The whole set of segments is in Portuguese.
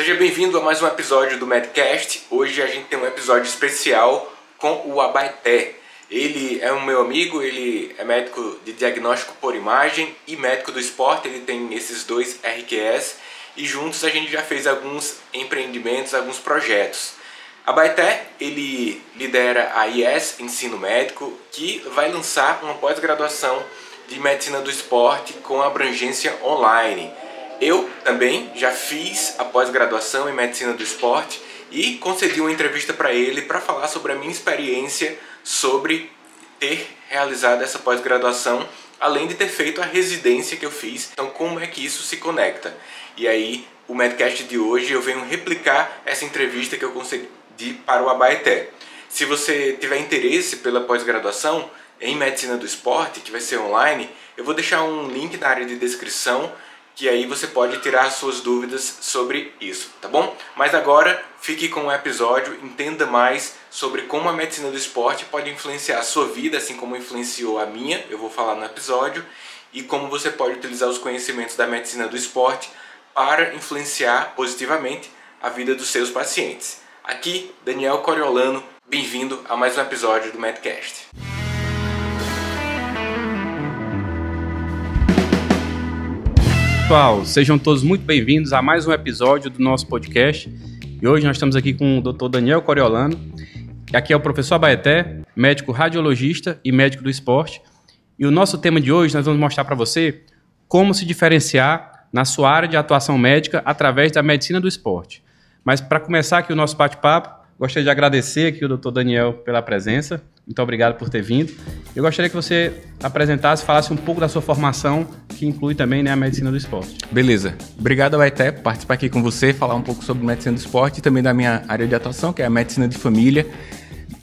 Seja bem-vindo a mais um episódio do Medcast. Hoje a gente tem um episódio especial com o Abaeté. Ele é um meu amigo, ele é médico de diagnóstico por imagem e médico do esporte, ele tem esses dois RQS e juntos a gente já fez alguns empreendimentos, alguns projetos. Abaité ele lidera a IES, Ensino Médico, que vai lançar uma pós-graduação de Medicina do Esporte com abrangência online. Eu também já fiz a pós-graduação em medicina do esporte e concedi uma entrevista para ele para falar sobre a minha experiência sobre ter realizado essa pós-graduação, além de ter feito a residência que eu fiz. Então, como é que isso se conecta? E aí, o Medcast de hoje eu venho replicar essa entrevista que eu concedi para o Abaeté. Se você tiver interesse pela pós-graduação em medicina do esporte, que vai ser online, eu vou deixar um link na área de descrição que aí você pode tirar suas dúvidas sobre isso, tá bom? Mas agora fique com o episódio, entenda mais sobre como a medicina do esporte pode influenciar a sua vida, assim como influenciou a minha, eu vou falar no episódio, e como você pode utilizar os conhecimentos da medicina do esporte para influenciar positivamente a vida dos seus pacientes. Aqui, Daniel Coriolano, bem-vindo a mais um episódio do Medcast. pessoal, sejam todos muito bem-vindos a mais um episódio do nosso podcast. E hoje nós estamos aqui com o Dr. Daniel Coriolano. Aqui é o professor Abaeté, médico radiologista e médico do esporte. E o nosso tema de hoje nós vamos mostrar para você como se diferenciar na sua área de atuação médica através da medicina do esporte. Mas para começar aqui o nosso bate-papo, gostaria de agradecer aqui o Dr. Daniel pela presença. Muito obrigado por ter vindo. Eu gostaria que você apresentasse, falasse um pouco da sua formação, que inclui também né, a medicina do esporte. Beleza. Obrigado, Aité, por participar aqui com você, falar um pouco sobre medicina do esporte e também da minha área de atuação, que é a medicina de família.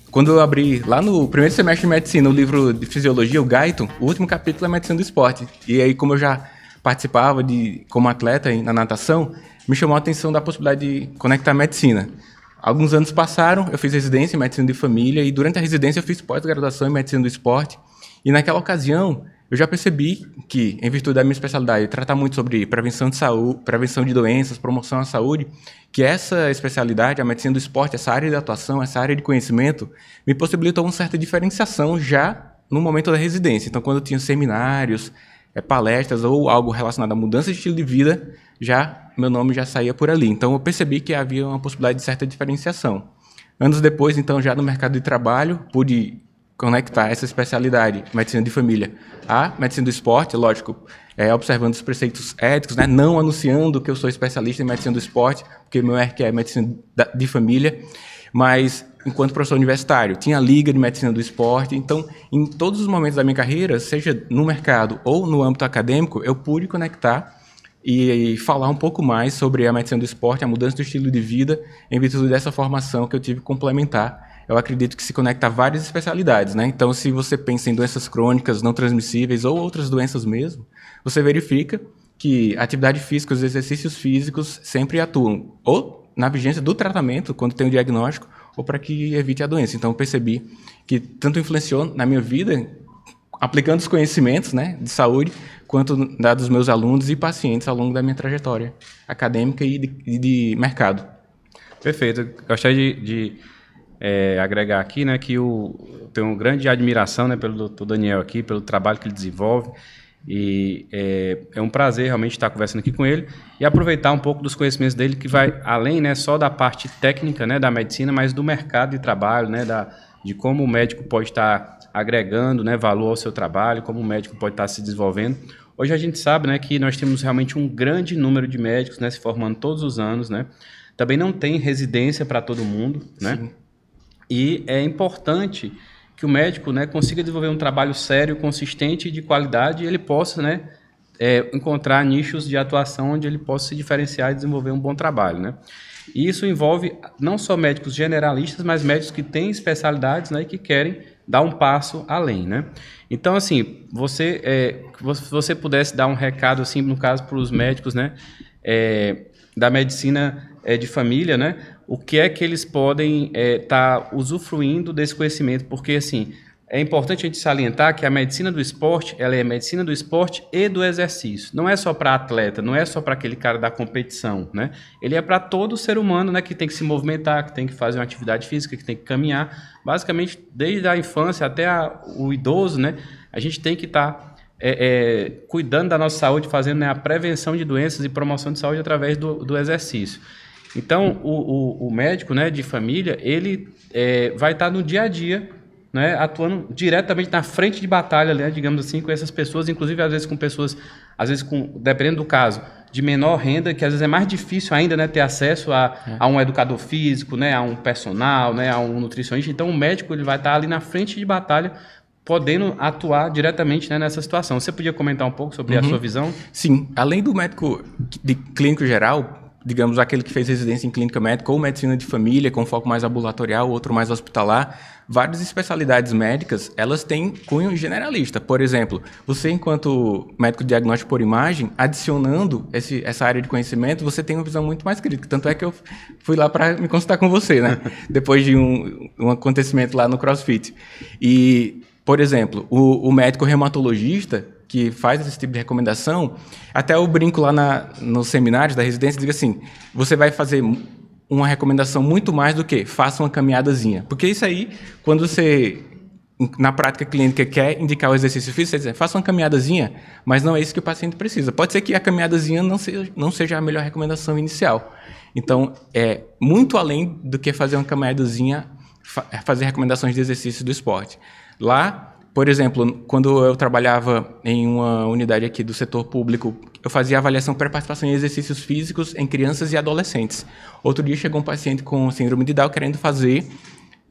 Quando eu abri lá no primeiro semestre de medicina o livro de fisiologia, o Gaiton, o último capítulo é medicina do esporte. E aí, como eu já participava de como atleta na natação, me chamou a atenção da possibilidade de conectar medicina. Alguns anos passaram, eu fiz residência em medicina de família e durante a residência eu fiz pós-graduação em medicina do esporte. E naquela ocasião, eu já percebi que, em virtude da minha especialidade, tratar muito sobre prevenção de saúde, prevenção de doenças, promoção à saúde, que essa especialidade, a medicina do esporte, essa área de atuação, essa área de conhecimento, me possibilitou uma certa diferenciação já no momento da residência. Então, quando eu tinha seminários, eh, palestras ou algo relacionado à mudança de estilo de vida, já meu nome já saía por ali. Então eu percebi que havia uma possibilidade de certa diferenciação. Anos depois, então, já no mercado de trabalho, pude conectar essa especialidade, medicina de família, à medicina do esporte, lógico, é, observando os preceitos éticos, né? não anunciando que eu sou especialista em medicina do esporte, porque meu RQ é medicina de família, mas enquanto professor universitário, tinha a liga de medicina do esporte, então, em todos os momentos da minha carreira, seja no mercado ou no âmbito acadêmico, eu pude conectar e, falar um pouco mais sobre a medicina do esporte, a mudança do estilo de vida, em virtude dessa formação que eu tive complementar. Eu acredito que se conecta a várias especialidades, né? Então, se você pensa em doenças crônicas, não transmissíveis ou outras doenças mesmo, você verifica que atividade física, os exercícios físicos sempre atuam ou na vigência do tratamento, quando tem o diagnóstico, ou para que evite a doença. Então, eu percebi que tanto influenciou na minha vida, aplicando os conhecimentos né, de saúde, quanto da dos meus alunos e pacientes ao longo da minha trajetória acadêmica e de, de mercado. Perfeito. gostaria de, de é, agregar aqui né, que eu tenho grande admiração né, pelo Dr. Daniel aqui, pelo trabalho que ele desenvolve e é, é, um prazer realmente estar conversando aqui com ele e aproveitar um pouco dos conhecimentos dele, que vai além né, só da parte técnica né, da medicina, mas do mercado de trabalho, né, da, de como o médico pode estar agregando né, valor ao seu trabalho, como o médico pode estar se desenvolvendo. Hoje a gente sabe né, que nós temos realmente um grande número de médicos né, se formando todos os anos. Né? Também não tem residência para todo mundo. Né? E é importante que o médico né, consiga desenvolver um trabalho sério, consistente e de qualidade, e ele possa né, é, encontrar nichos de atuação onde ele possa se diferenciar e desenvolver um bom trabalho. Né? E isso envolve não só médicos generalistas, mas médicos que têm especialidades né, e que querem dar um passo além. Né? Então, assim, você, é, se você pudesse dar um recado, assim, no caso, para os médicos né, é, da medicina é, de família, né? o que é que eles podem estar é, tá usufruindo desse conhecimento, porque assim é importante a gente salientar que a medicina do esporte ela é medicina do esporte e do exercício. Não é só para atleta, não é só para aquele cara da competição, né? Ele é para todo ser humano, né? Que tem que se movimentar, que tem que fazer uma atividade física, que tem que caminhar. Basicamente, desde a infância até a, o idoso, né? A gente tem que estar tá é, é, cuidando da nossa saúde, fazendo né, a prevenção de doenças e promoção de saúde através do, do exercício. Então, o, o, o médico né, de família, ele é, vai estar no dia a dia, né, atuando diretamente na frente de batalha, né, digamos assim, com essas pessoas, inclusive às vezes com pessoas, às vezes com, dependendo do caso, de menor renda, que às vezes é mais difícil ainda né, ter acesso a, é. a um educador físico, né, a um personal, né, a um nutricionista. Então, o médico ele vai estar ali na frente de batalha podendo atuar diretamente né, nessa situação. Você podia comentar um pouco sobre uhum. a sua visão? Sim, além do médico de clínico geral, digamos, aquele que fez residência em clínica médica ou medicina de família, com foco mais ambulatorial, outro mais hospitalar, várias especialidades médicas, elas têm cunho generalista. Por exemplo, você enquanto médico de diagnóstico por imagem, adicionando esse, essa área de conhecimento, você tem uma visão muito mais crítica. Tanto é que eu fui lá para me consultar com você, né? Depois de um, um acontecimento lá no CrossFit. E, por exemplo, o, o médico reumatologista, que faz esse tipo de recomendação, até eu brinco lá na, nos seminários da residência e digo assim: você vai fazer uma recomendação muito mais do que faça uma caminhadazinha. Porque isso aí, quando você, na prática clínica, quer indicar o exercício físico, você diz, faça uma caminhadazinha, mas não é isso que o paciente precisa. Pode ser que a caminhadazinha não seja, não seja a melhor recomendação inicial. Então, é muito além do que fazer uma caminhadazinha, fa fazer recomendações de exercício do esporte. Lá, por exemplo, quando eu trabalhava em uma unidade aqui do setor público, eu fazia avaliação para participação em exercícios físicos em crianças e adolescentes. Outro dia chegou um paciente com síndrome de Down querendo fazer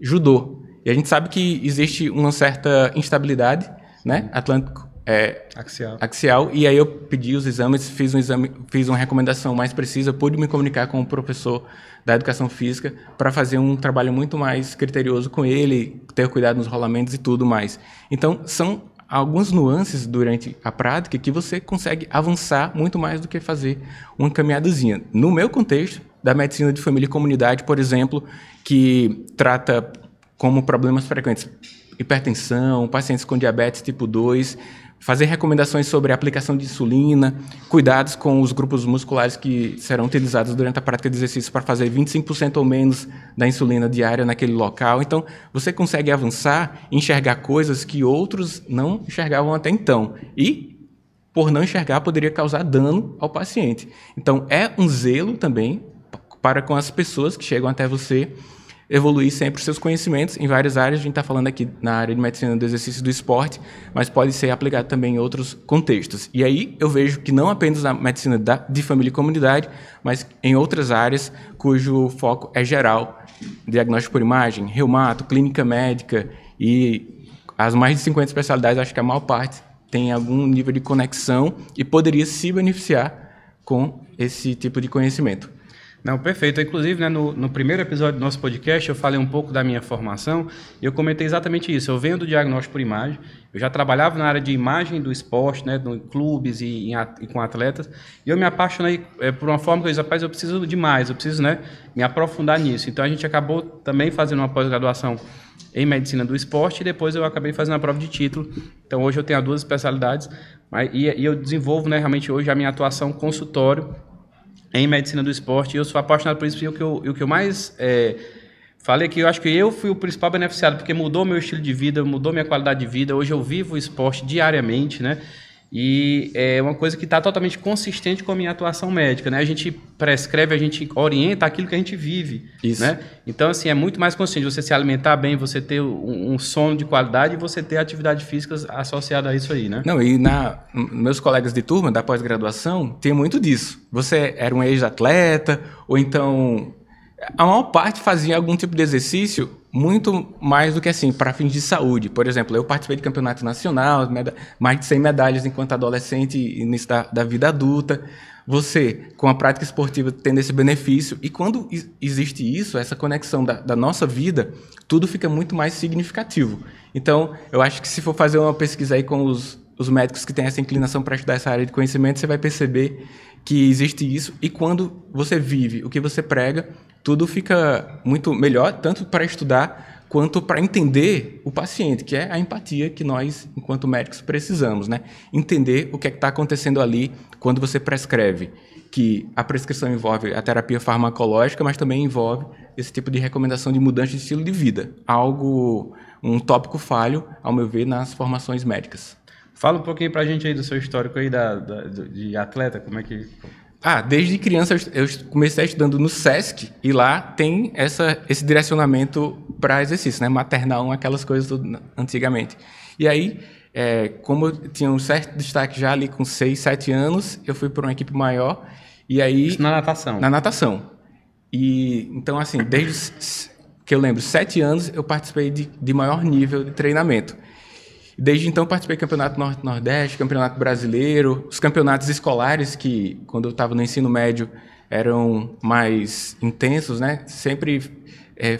judô. E a gente sabe que existe uma certa instabilidade, né? Atlântico é, axial. axial. E aí eu pedi os exames, fiz um exame, fiz uma recomendação mais precisa, pude me comunicar com o professor da educação física para fazer um trabalho muito mais criterioso com ele, ter cuidado nos rolamentos e tudo mais. Então, são algumas nuances durante a prática que você consegue avançar muito mais do que fazer uma caminhadazinha. No meu contexto, da medicina de família e comunidade, por exemplo, que trata como problemas frequentes hipertensão, pacientes com diabetes tipo 2, fazer recomendações sobre a aplicação de insulina, cuidados com os grupos musculares que serão utilizados durante a prática de exercício para fazer 25% ou menos da insulina diária naquele local. Então, você consegue avançar, enxergar coisas que outros não enxergavam até então. E por não enxergar poderia causar dano ao paciente. Então, é um zelo também para com as pessoas que chegam até você evoluir sempre os seus conhecimentos em várias áreas. A gente está falando aqui na área de medicina do exercício do esporte, mas pode ser aplicado também em outros contextos. E aí eu vejo que não apenas na medicina da, de família e comunidade, mas em outras áreas cujo foco é geral, diagnóstico por imagem, reumato, clínica médica e as mais de 50 especialidades, acho que a maior parte tem algum nível de conexão e poderia se beneficiar com esse tipo de conhecimento. Não, perfeito. Inclusive, né, no, no, primeiro episódio do nosso podcast, eu falei um pouco da minha formação e eu comentei exatamente isso. Eu venho do diagnóstico por imagem, eu já trabalhava na área de imagem do esporte, né, em clubes e, em, e, com atletas, e eu me apaixonei é, por uma forma que eu disse, rapaz, eu preciso de mais, eu preciso né, me aprofundar nisso. Então, a gente acabou também fazendo uma pós-graduação em medicina do esporte e depois eu acabei fazendo a prova de título. Então, hoje eu tenho as duas especialidades mas, e, e eu desenvolvo né, realmente hoje a minha atuação consultório em medicina do esporte. eu sou apaixonado por isso. E o que eu, o que eu mais é, falei que eu acho que eu fui o principal beneficiado, porque mudou meu estilo de vida, mudou minha qualidade de vida. Hoje eu vivo o esporte diariamente, né? E é uma coisa que está totalmente consistente com a minha atuação médica, né? A gente prescreve, a gente orienta aquilo que a gente vive, Isso. né? Então, assim, é muito mais consciente você se alimentar bem, você ter um, um sono de qualidade e você ter atividade física associada a isso aí, né? Não, e na, meus colegas de turma da pós-graduação tem muito disso. Você era um ex-atleta, ou então a maior parte fazia algum tipo de exercício muito mais do que assim, para fins de saúde. Por exemplo, eu participei de campeonato nacional, mais de 100 medalhas enquanto adolescente e início da, da, vida adulta. Você, com a prática esportiva, tendo esse benefício. E quando existe isso, essa conexão da, da nossa vida, tudo fica muito mais significativo. Então, eu acho que se for fazer uma pesquisa aí com os, os médicos que têm essa inclinação para estudar essa área de conhecimento, você vai perceber que existe isso. E quando você vive o que você prega, tudo fica muito melhor, tanto para estudar quanto para entender o paciente, que é a empatia que nós, enquanto médicos, precisamos, né? Entender o que é está acontecendo ali quando você prescreve, que a prescrição envolve a terapia farmacológica, mas também envolve esse tipo de recomendação de mudança de estilo de vida, algo um tópico falho, ao meu ver, nas formações médicas. Fala um pouquinho para a gente aí do seu histórico aí da, da, de atleta, como é que ah, desde criança eu comecei estudando no SESC e lá tem essa, esse direcionamento para exercício, né? Maternal, aquelas coisas do, né, antigamente. E aí, é, como eu tinha um certo destaque já ali com 6, 7 anos, eu fui para uma equipe maior e aí... Isso na natação? Na natação. E então, assim, desde que eu lembro, 7 anos eu participei de, de maior nível de treinamento. Desde então participei do Campeonato Norte-Nordeste, Campeonato Brasileiro, os campeonatos escolares que quando eu estava no ensino médio eram mais intensos, né? Sempre é,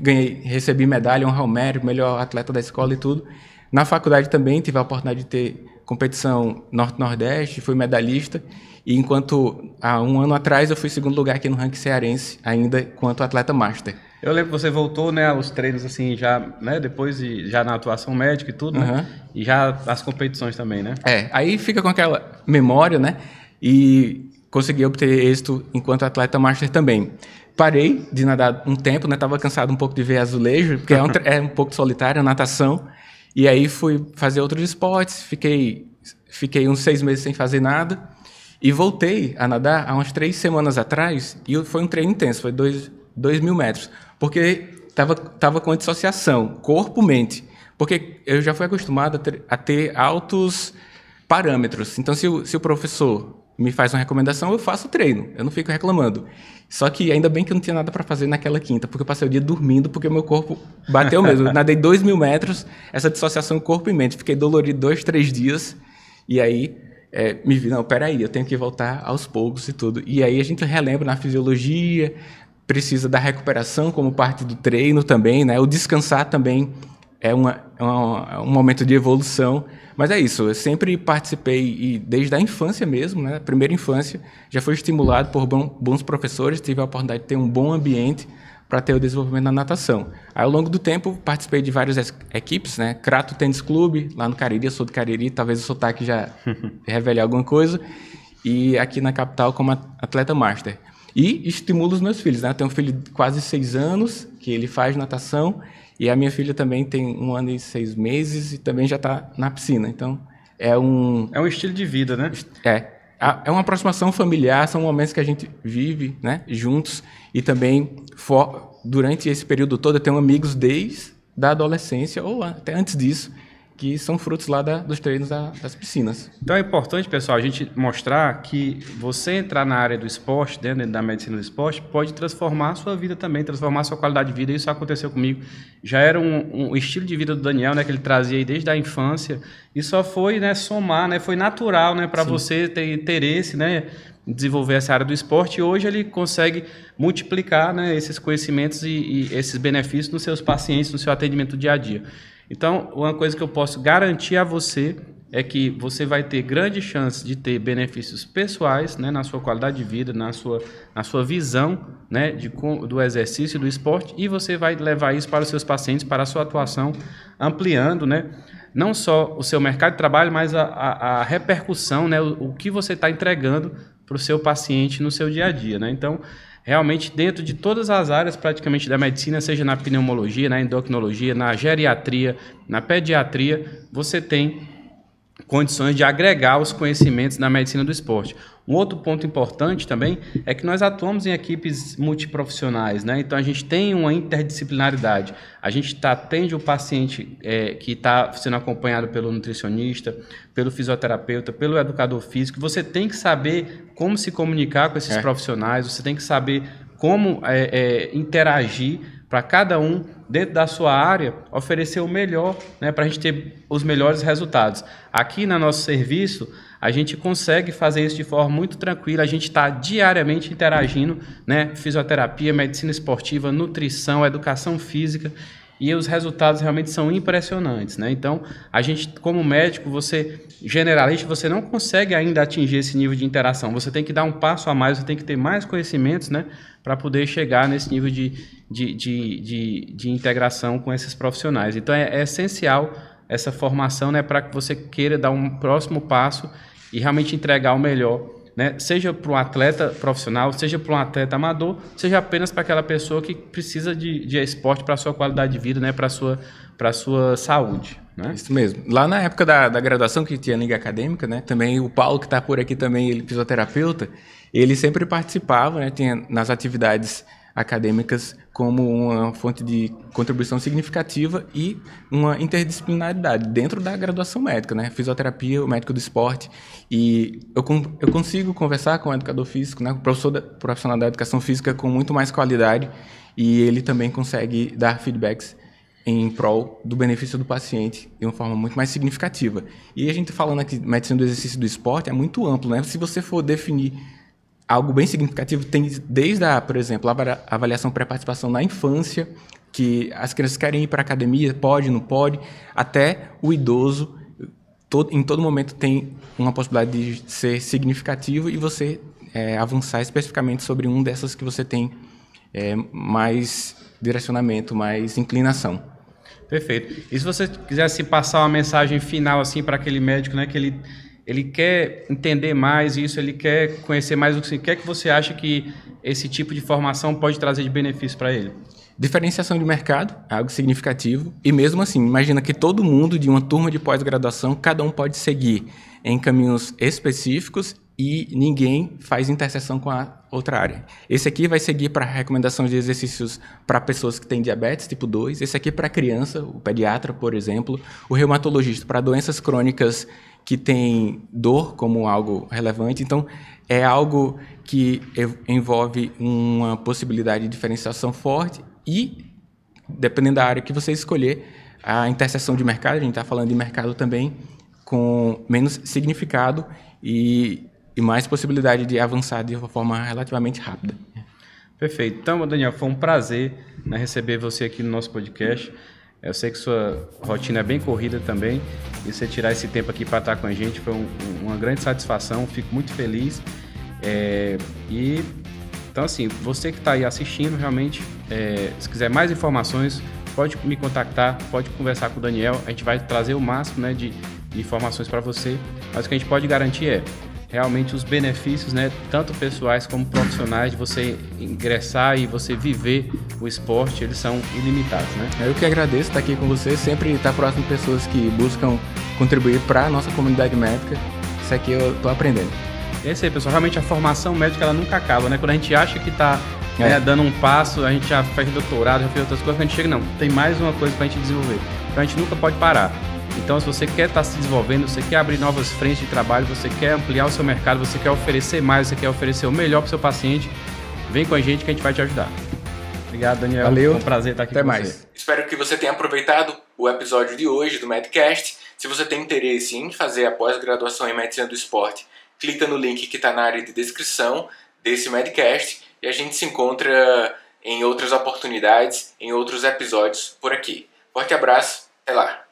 ganhei, recebi medalha, honra ao mérito, melhor atleta da escola e tudo. Na faculdade também tive a oportunidade de ter competição Norte-Nordeste, fui medalhista. E enquanto há um ano atrás eu fui segundo lugar aqui no ranking cearense, ainda quanto atleta master. Eu lembro que você voltou, né, aos treinos assim já, né, depois de, já na atuação médica e tudo, né? E já as competições também, né? É, aí fica com aquela memória, né? E consegui obter êxito enquanto atleta master também. Parei de nadar um tempo, né? Tava cansado um pouco de ver azulejo, porque é um, é um pouco solitário a natação. E aí fui fazer outros esportes, fiquei fiquei uns seis meses sem fazer nada e voltei a nadar há umas três semanas atrás e foi um treino intenso, foi dois, dois mil metros. Porque estava tava com dissociação, corpo-mente. Porque eu já fui acostumado a ter, a ter altos parâmetros. Então, se o, se o professor me faz uma recomendação, eu faço o treino, eu não fico reclamando. Só que ainda bem que eu não tinha nada para fazer naquela quinta, porque eu passei o dia dormindo, porque meu corpo bateu mesmo. nadei dois mil metros, essa dissociação corpo e mente. Fiquei dolorido dois, três dias, e aí é, me vi, não, peraí, eu tenho que voltar aos poucos e tudo. E aí a gente relembra na fisiologia, precisa da recuperação como parte do treino também, né? O descansar também é uma, é uma, é um momento de evolução. Mas é isso, eu sempre participei, e desde a infância mesmo, né? Primeira infância, já fui estimulado por bons professores, tive a oportunidade de ter um bom ambiente para ter o desenvolvimento da natação. Aí, ao longo do tempo, participei de várias equipes, né? Crato Tênis Clube, lá no Cariri, eu sou do Cariri, talvez o sotaque já revele alguma coisa. E aqui na capital como atleta master. E estimulo os meus filhos. Né? Eu tenho um filho de quase seis anos, que ele faz natação, e a minha filha também tem um ano e seis meses e também já está na piscina. Então, é um... É um estilo de vida, né? É. É uma aproximação familiar, são momentos que a gente vive né, juntos e também for... durante esse período todo eu tenho amigos desde da adolescência ou até antes disso que são frutos lá da, dos treinos da, das piscinas. Então é importante, pessoal, a gente mostrar que você entrar na área do esporte, dentro da medicina do esporte, pode transformar a sua vida também, transformar a sua qualidade de vida. Isso aconteceu comigo. Já era um, um estilo de vida do Daniel, né, que ele trazia desde a infância, e só foi, né, somar, né, foi natural, né, para você ter interesse, né, desenvolver essa área do esporte e hoje ele consegue multiplicar né, esses conhecimentos e, e, esses benefícios nos seus pacientes, no seu atendimento do dia a dia. Então, uma coisa que eu posso garantir a você é que você vai ter grande chance de ter benefícios pessoais né, na sua qualidade de vida, na sua, na sua visão né, de, do exercício, do esporte, e você vai levar isso para os seus pacientes, para a sua atuação, ampliando né, não só o seu mercado de trabalho, mas a, a, a repercussão, né, o, o que você está entregando para o seu paciente no seu dia a dia. Né? Então, realmente dentro de todas as áreas praticamente da medicina, seja na pneumologia, na endocrinologia, na geriatria, na pediatria, você tem condições de agregar os conhecimentos na medicina do esporte. Um outro ponto importante também é que nós atuamos em equipes multiprofissionais, né? Então a gente tem uma interdisciplinaridade. A gente tá, atende o paciente é, que está sendo acompanhado pelo nutricionista, pelo fisioterapeuta, pelo educador físico. Você tem que saber como se comunicar com esses é. profissionais, você tem que saber como é, é interagir para cada um dentro da sua área, oferecer o melhor, né, para a gente ter os melhores resultados. Aqui no nosso serviço, a gente consegue fazer isso de forma muito tranquila, a gente está diariamente interagindo, né, fisioterapia, medicina esportiva, nutrição, educação física e os resultados realmente são impressionantes, né? Então, a gente como médico, você generalista, você não consegue ainda atingir esse nível de interação. Você tem que dar um passo a mais, você tem que ter mais conhecimentos, né, para poder chegar nesse nível de, de, de, de, de integração com esses profissionais. Então, é, é essencial essa formação, né, para que você queira dar um próximo passo e realmente entregar o melhor né? seja para um atleta profissional, seja para um atleta amador, seja apenas para aquela pessoa que precisa de, de esporte para a sua qualidade de vida, né? para a sua, sua saúde. Né? Isso mesmo. Lá na época da, da graduação, que tinha liga acadêmica, né? também o Paulo, que está por aqui também, ele é fisioterapeuta, ele sempre participava, né? tinha nas atividades acadêmicas como uma fonte de contribuição significativa e uma interdisciplinaridade dentro da graduação médica, né? Fisioterapia, o médico do esporte. E eu, eu consigo conversar com o educador físico, né? O professor da, profissional da educação física com muito mais qualidade e ele também consegue dar feedbacks em prol do benefício do paciente de uma forma muito mais significativa. E a gente tá falando aqui, medicina do exercício do esporte é muito amplo, né? Se você for definir algo bem significativo tem desde a, por exemplo, a avaliação pré-participação na infância, que as crianças querem ir para a academia, pode, não pode, até o idoso, todo, em todo momento tem uma possibilidade de ser significativo e você é, avançar especificamente sobre um dessas que você tem é, mais direcionamento, mais inclinação. Perfeito. E se você quisesse assim, passar uma mensagem final assim para aquele médico, né, que ele ele quer entender mais isso, ele quer conhecer mais o que, o que é que você acha que esse tipo de formação pode trazer de benefício para ele? Diferenciação de mercado é algo significativo. E mesmo assim, imagina que todo mundo de uma turma de pós-graduação, cada um pode seguir em caminhos específicos e ninguém faz interseção com a outra área. Esse aqui vai seguir para recomendação de exercícios para pessoas que têm diabetes tipo 2, esse aqui é para criança, o pediatra, por exemplo, o reumatologista para doenças crônicas que tem dor como algo relevante. Então, é algo que envolve uma possibilidade de diferenciação forte e, dependendo da área que você escolher, a interseção de mercado, a gente está falando de mercado também, com menos significado e, e mais possibilidade de avançar de uma forma relativamente rápida. Perfeito. Então, Daniel, foi um prazer né, receber você aqui no nosso podcast. Eu sei que sua rotina é bem corrida também e você tirar esse tempo aqui para estar com a gente foi um, uma grande satisfação. Fico muito feliz. É, e então assim, você que está aí assistindo realmente, é, se quiser mais informações, pode me contactar, pode conversar com o Daniel. A gente vai trazer o máximo né, de, de informações para você. Mas o que a gente pode garantir é realmente os benefícios, né, tanto pessoais como profissionais, de você ingressar e você viver o esporte, eles são ilimitados, né? Eu que agradeço estar aqui com você, sempre estar próximo de pessoas que buscam contribuir para a nossa comunidade médica. Isso aqui eu estou aprendendo. É isso aí, pessoal. Realmente a formação médica ela nunca acaba, né? Quando a gente acha que está né, é. né, dando um passo, a gente já fez doutorado, já fez outras coisas, a gente chega, não, tem mais uma coisa para a gente desenvolver. Então a gente nunca pode parar. Então, se você quer estar tá se desenvolvendo, você quer abrir novas frentes de trabalho, você quer ampliar o seu mercado, você quer oferecer mais, você quer oferecer o melhor para o seu paciente, vem com a gente que a gente vai te ajudar. Obrigado, Daniel. Valeu. Foi um prazer estar aqui Até com mais. você. Espero que você tenha aproveitado o episódio de hoje do Medcast. Se você tem interesse em fazer a pós-graduação em Medicina do Esporte, clica no link que está na área de descrição desse Medcast e a gente se encontra em outras oportunidades, em outros episódios por aqui. Forte abraço, até lá!